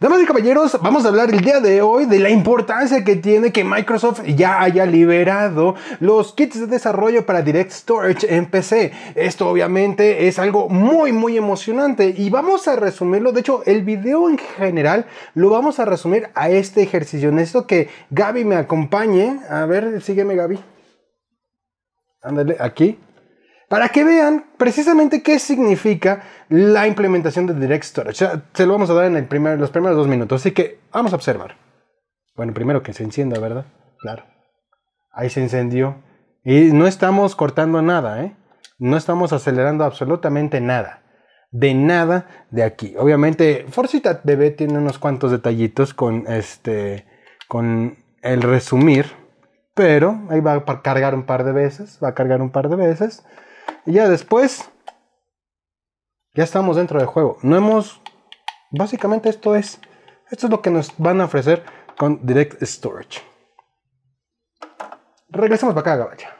Damas y caballeros, vamos a hablar el día de hoy de la importancia que tiene que Microsoft ya haya liberado los kits de desarrollo para Direct Storage en PC. Esto obviamente es algo muy muy emocionante y vamos a resumirlo, de hecho el video en general lo vamos a resumir a este ejercicio. Necesito que Gaby me acompañe. A ver, sígueme Gaby. Ándale, aquí para que vean precisamente qué significa la implementación de Direct Storage. se lo vamos a dar en los primeros dos minutos, así que vamos a observar. Bueno, primero que se encienda, ¿verdad? Claro. Ahí se encendió. Y no estamos cortando nada, ¿eh? No estamos acelerando absolutamente nada. De nada de aquí. Obviamente, Forcita tiene unos cuantos detallitos con este. con el resumir. Pero ahí va a cargar un par de veces. Va a cargar un par de veces. Y ya después, ya estamos dentro del juego. No hemos, básicamente esto es, esto es lo que nos van a ofrecer con Direct Storage. Regresemos para acá, gabacha.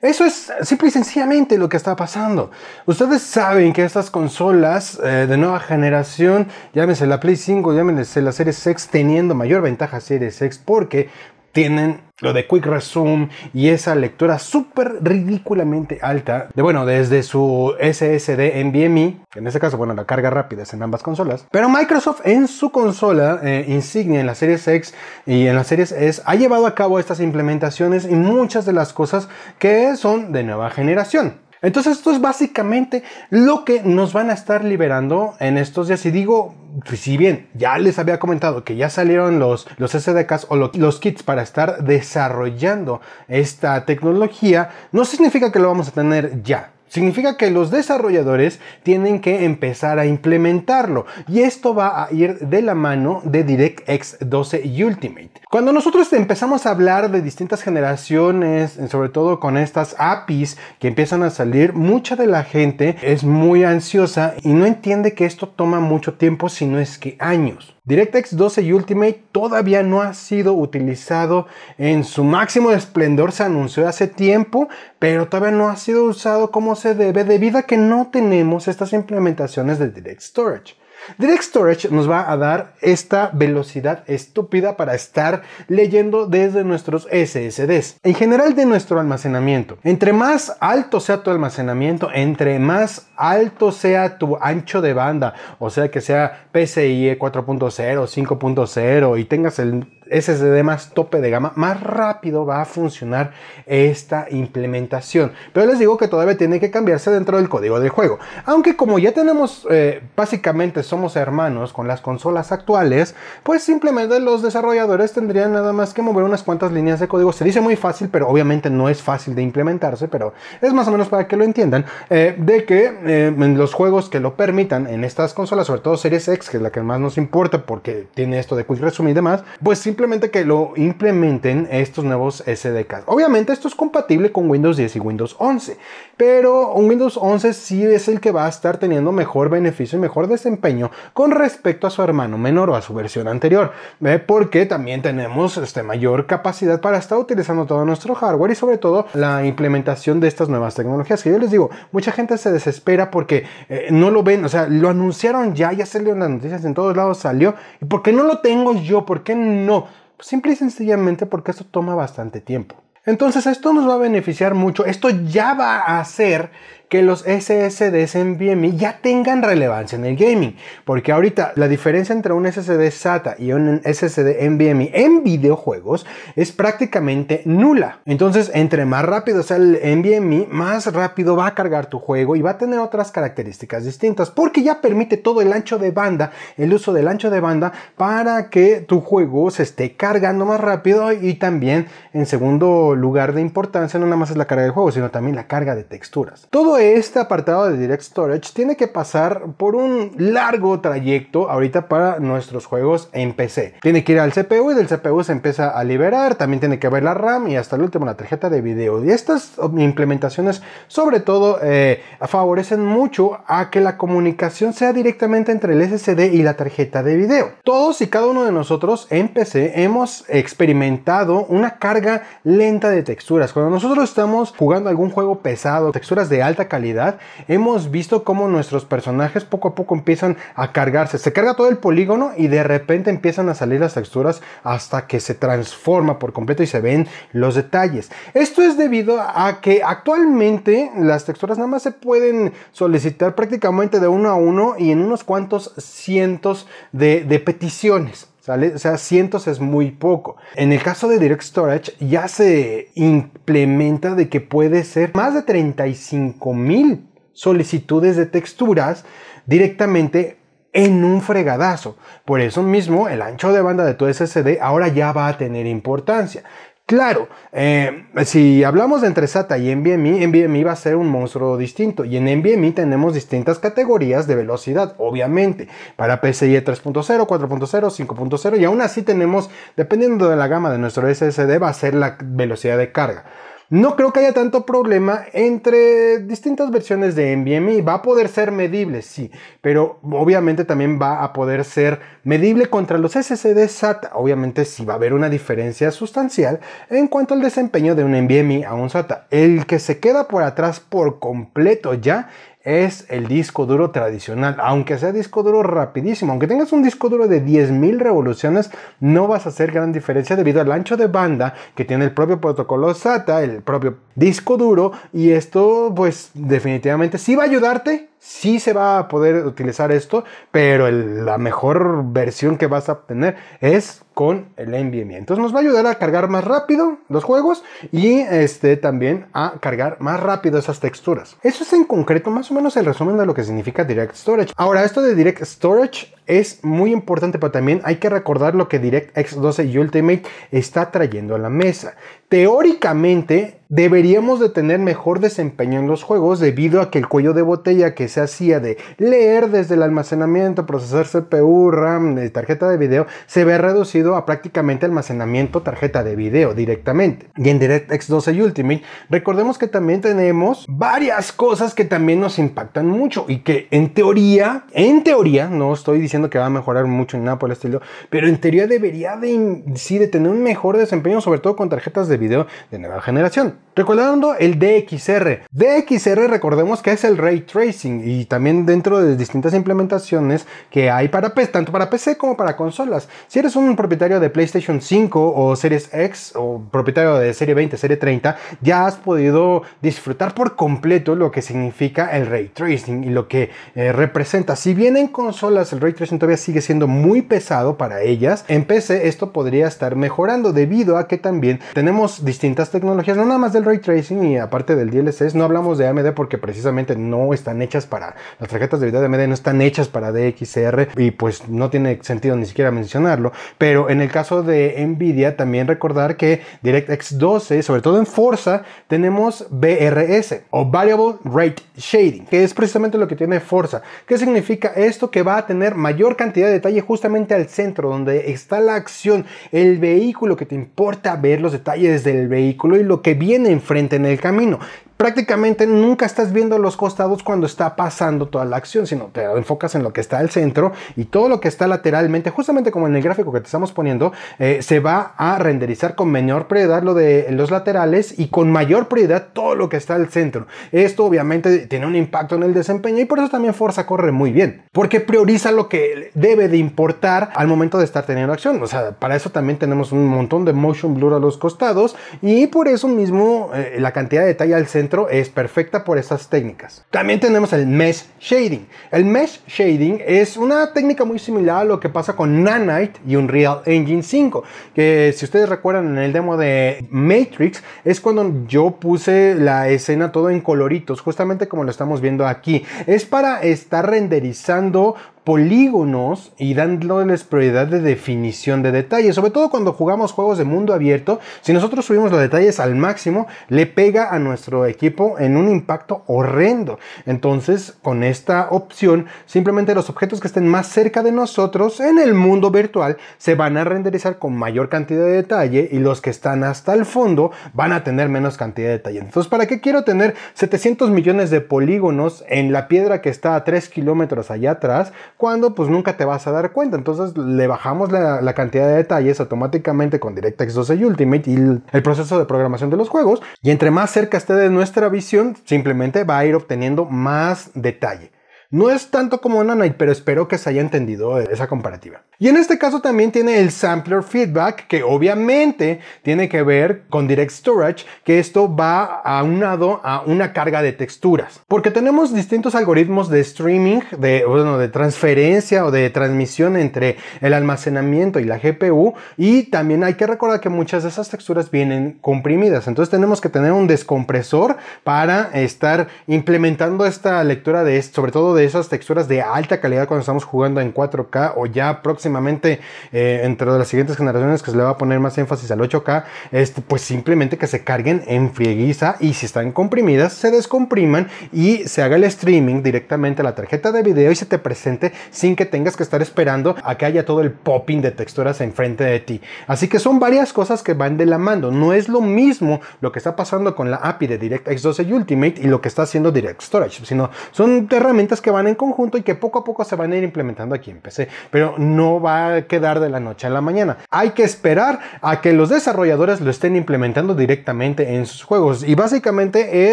Eso es simple y sencillamente lo que está pasando. Ustedes saben que estas consolas eh, de nueva generación, llámense la Play 5, llámense la Series X, teniendo mayor ventaja Series X, porque tienen lo de Quick Resume y esa lectura súper ridículamente alta de, bueno, desde su SSD NVMe, en este caso, bueno, la carga rápida es en ambas consolas. Pero Microsoft en su consola eh, insignia, en la Series X y en las Series S, ha llevado a cabo estas implementaciones y muchas de las cosas que son de nueva generación. Entonces esto es básicamente lo que nos van a estar liberando en estos días. Y digo, pues, si bien ya les había comentado que ya salieron los, los SDKs o los kits para estar desarrollando esta tecnología, no significa que lo vamos a tener ya. Significa que los desarrolladores tienen que empezar a implementarlo y esto va a ir de la mano de DirectX 12 Ultimate. Cuando nosotros empezamos a hablar de distintas generaciones, sobre todo con estas APIs que empiezan a salir, mucha de la gente es muy ansiosa y no entiende que esto toma mucho tiempo, sino es que años. DirectX 12 Ultimate todavía no ha sido utilizado en su máximo esplendor, se anunció hace tiempo, pero todavía no ha sido usado como se debe debido a que no tenemos estas implementaciones de Direct Storage. Direct Storage nos va a dar esta velocidad estúpida para estar leyendo desde nuestros SSDs, en general de nuestro almacenamiento. Entre más alto sea tu almacenamiento, entre más alto sea tu ancho de banda, o sea que sea PCIe 4.0, 5.0 y tengas el SSD más tope de gama, más rápido va a funcionar esta implementación. Pero les digo que todavía tiene que cambiarse dentro del código del juego. Aunque como ya tenemos, eh, básicamente somos hermanos con las consolas actuales, pues simplemente los desarrolladores tendrían nada más que mover unas cuantas líneas de código. Se dice muy fácil, pero obviamente no es fácil de implementarse, pero es más o menos para que lo entiendan, eh, de que eh, en los juegos que lo permitan en estas consolas, sobre todo Series X, que es la que más nos importa porque tiene esto de Quick Resume y demás, pues simplemente que lo implementen estos nuevos SDKs. Obviamente esto es compatible con Windows 10 y Windows 11, pero un Windows 11 sí es el que va a estar teniendo mejor beneficio y mejor desempeño con respecto a su hermano menor o a su versión anterior, eh, porque también tenemos este, mayor capacidad para estar utilizando todo nuestro hardware y sobre todo la implementación de estas nuevas tecnologías que yo les digo, mucha gente se desespera porque eh, no lo ven, o sea, lo anunciaron ya, ya salieron las noticias, en todos lados salió. ¿Y por qué no lo tengo yo? ¿Por qué no? Pues simple y sencillamente porque esto toma bastante tiempo. Entonces esto nos va a beneficiar mucho, esto ya va a hacer que los SSDs NVMe ya tengan relevancia en el gaming. Porque ahorita la diferencia entre un SSD SATA y un SSD NVMe en videojuegos es prácticamente nula. Entonces, entre más rápido sea el NVMe, más rápido va a cargar tu juego y va a tener otras características distintas. Porque ya permite todo el ancho de banda, el uso del ancho de banda para que tu juego se esté cargando más rápido y también en segundo lugar de importancia no nada más es la carga del juego, sino también la carga de texturas. Todo este apartado de Direct Storage tiene que pasar por un largo trayecto ahorita para nuestros juegos en PC. Tiene que ir al CPU y del CPU se empieza a liberar, también tiene que haber la RAM y hasta el último la tarjeta de video. Y estas implementaciones sobre todo eh, favorecen mucho a que la comunicación sea directamente entre el SSD y la tarjeta de video. Todos y cada uno de nosotros en PC hemos experimentado una carga lenta de texturas. Cuando nosotros estamos jugando algún juego pesado, texturas de alta calidad, hemos visto cómo nuestros personajes poco a poco empiezan a cargarse. Se carga todo el polígono y de repente empiezan a salir las texturas hasta que se transforma por completo y se ven los detalles. Esto es debido a que actualmente las texturas nada más se pueden solicitar prácticamente de uno a uno y en unos cuantos cientos de, de peticiones. O sea, cientos es muy poco. En el caso de Direct Storage ya se implementa de que puede ser más de 35 mil solicitudes de texturas directamente en un fregadazo. Por eso mismo, el ancho de banda de tu SSD ahora ya va a tener importancia. Claro, eh, si hablamos de entre SATA y NVMe, NVMe va a ser un monstruo distinto. Y en NVMe tenemos distintas categorías de velocidad, obviamente. Para PCIe 3.0, 4.0, 5.0. Y aún así tenemos, dependiendo de la gama de nuestro SSD, va a ser la velocidad de carga. No creo que haya tanto problema entre distintas versiones de NVMe. Va a poder ser medible, sí, pero obviamente también va a poder ser medible contra los SSD SATA. Obviamente sí va a haber una diferencia sustancial en cuanto al desempeño de un NVMe a un SATA. El que se queda por atrás por completo ya es el disco duro tradicional. Aunque sea disco duro rapidísimo, aunque tengas un disco duro de 10.000 revoluciones, no vas a hacer gran diferencia debido al ancho de banda que tiene el propio protocolo SATA, el propio disco duro. Y esto pues definitivamente sí va a ayudarte, sí se va a poder utilizar esto, pero la mejor versión que vas a tener es con el NVMe. Entonces nos va a ayudar a cargar más rápido los juegos y este, también a cargar más rápido esas texturas. Eso es en concreto más o menos el resumen de lo que significa Direct Storage. Ahora, esto de Direct Storage es muy importante, pero también hay que recordar lo que DirectX 12 y Ultimate está trayendo a la mesa. Teóricamente, deberíamos de tener mejor desempeño en los juegos debido a que el cuello de botella que se hacía de leer desde el almacenamiento, procesar CPU, RAM, eh, tarjeta de video, se ve reducido a prácticamente almacenamiento tarjeta de video directamente. Y en DirectX 12 y Ultimate, recordemos que también tenemos varias cosas que también nos impactan mucho y que en teoría, en teoría, no estoy diciendo que va a mejorar mucho en Nápoles estilo, pero en teoría debería de, sí, de tener un mejor desempeño, sobre todo con tarjetas de video de nueva generación. Recordando el DXR. DXR recordemos que es el ray tracing y también dentro de distintas implementaciones que hay para tanto para PC como para consolas. Si eres un propietario de PlayStation 5 o Series X o propietario de Serie 20, Serie 30, ya has podido disfrutar por completo lo que significa el ray tracing y lo que eh, representa. Si bien en consolas el ray tracing todavía sigue siendo muy pesado para ellas, en PC esto podría estar mejorando debido a que también tenemos distintas tecnologías, no nada más del tracing y aparte del DLSS, no hablamos de AMD porque precisamente no están hechas para, las tarjetas de vida de AMD no están hechas para DXR y pues no tiene sentido ni siquiera mencionarlo. Pero en el caso de Nvidia, también recordar que DirectX 12, sobre todo en Forza, tenemos BRS o Variable Rate Shading, que es precisamente lo que tiene Forza. ¿Qué significa esto? Que va a tener mayor cantidad de detalle justamente al centro, donde está la acción, el vehículo que te importa ver los detalles del vehículo y lo que viene en frente en el camino prácticamente nunca estás viendo los costados cuando está pasando toda la acción, sino te enfocas en lo que está al centro y todo lo que está lateralmente, justamente como en el gráfico que te estamos poniendo, eh, se va a renderizar con menor prioridad lo de los laterales y con mayor prioridad todo lo que está al centro. Esto obviamente tiene un impacto en el desempeño y por eso también Forza corre muy bien, porque prioriza lo que debe de importar al momento de estar teniendo acción. O sea, para eso también tenemos un montón de motion blur a los costados y por eso mismo eh, la cantidad de detalle al centro es perfecta por esas técnicas. También tenemos el mesh shading. El mesh shading es una técnica muy similar a lo que pasa con Nanite y Unreal Engine 5, que si ustedes recuerdan en el demo de Matrix es cuando yo puse la escena todo en coloritos, justamente como lo estamos viendo aquí. Es para estar renderizando polígonos y dándoles prioridad de definición de detalle, sobre todo cuando jugamos juegos de mundo abierto, si nosotros subimos los detalles al máximo, le pega a nuestro equipo en un impacto horrendo. Entonces, con esta opción, simplemente los objetos que estén más cerca de nosotros en el mundo virtual se van a renderizar con mayor cantidad de detalle y los que están hasta el fondo van a tener menos cantidad de detalle. Entonces, ¿para qué quiero tener 700 millones de polígonos en la piedra que está a 3 kilómetros allá atrás cuando pues nunca te vas a dar cuenta. Entonces le bajamos la, cantidad de detalles automáticamente con DirectX 12 Ultimate y el, proceso de programación de los juegos. Y entre más cerca esté de nuestra visión, simplemente va a ir obteniendo más detalle. No es tanto como Nanite, pero espero que se haya entendido esa comparativa. Y en este caso también tiene el sampler feedback, que obviamente tiene que ver con Direct Storage, que esto va aunado a una carga de texturas. Porque tenemos distintos algoritmos de streaming, de, bueno, de transferencia o de transmisión entre el almacenamiento y la GPU. Y también hay que recordar que muchas de esas texturas vienen comprimidas. Entonces tenemos que tener un descompresor para estar implementando esta lectura de, sobre todo de de esas texturas de alta calidad cuando estamos jugando en 4K o ya próximamente eh, entre las siguientes generaciones que se le va a poner más énfasis al 8K, este, pues simplemente que se carguen en frieguiza y si están comprimidas se descompriman y se haga el streaming directamente a la tarjeta de video y se te presente sin que tengas que estar esperando a que haya todo el popping de texturas enfrente de ti. Así que son varias cosas que van de la mano. No es lo mismo lo que está pasando con la API de DirectX 12 Ultimate y lo que está haciendo Direct Storage, sino son herramientas que van en conjunto y que poco a poco se van a ir implementando aquí en PC, pero no va a quedar de la noche a la mañana. Hay que esperar a que los desarrolladores lo estén implementando directamente en sus juegos y básicamente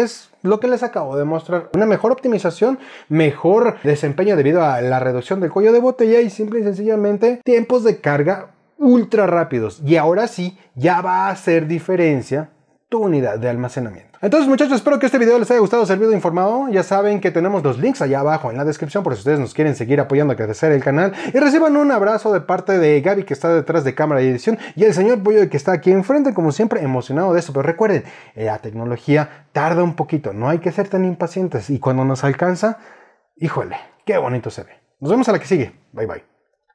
es lo que les acabo de mostrar, una mejor optimización, mejor desempeño debido a la reducción del cuello de botella y simple y sencillamente tiempos de carga ultra rápidos. Y ahora sí, ya va a hacer diferencia tu unidad de almacenamiento. Entonces muchachos, espero que este video les haya gustado, servido, informado. Ya saben que tenemos los links allá abajo en la descripción por si ustedes nos quieren seguir apoyando a crecer el canal. Y reciban un abrazo de parte de Gaby que está detrás de cámara de edición y el señor Pollo que está aquí enfrente, como siempre, emocionado de eso. Pero recuerden, eh, la tecnología tarda un poquito, no hay que ser tan impacientes y cuando nos alcanza, híjole, qué bonito se ve. Nos vemos a la que sigue. Bye bye.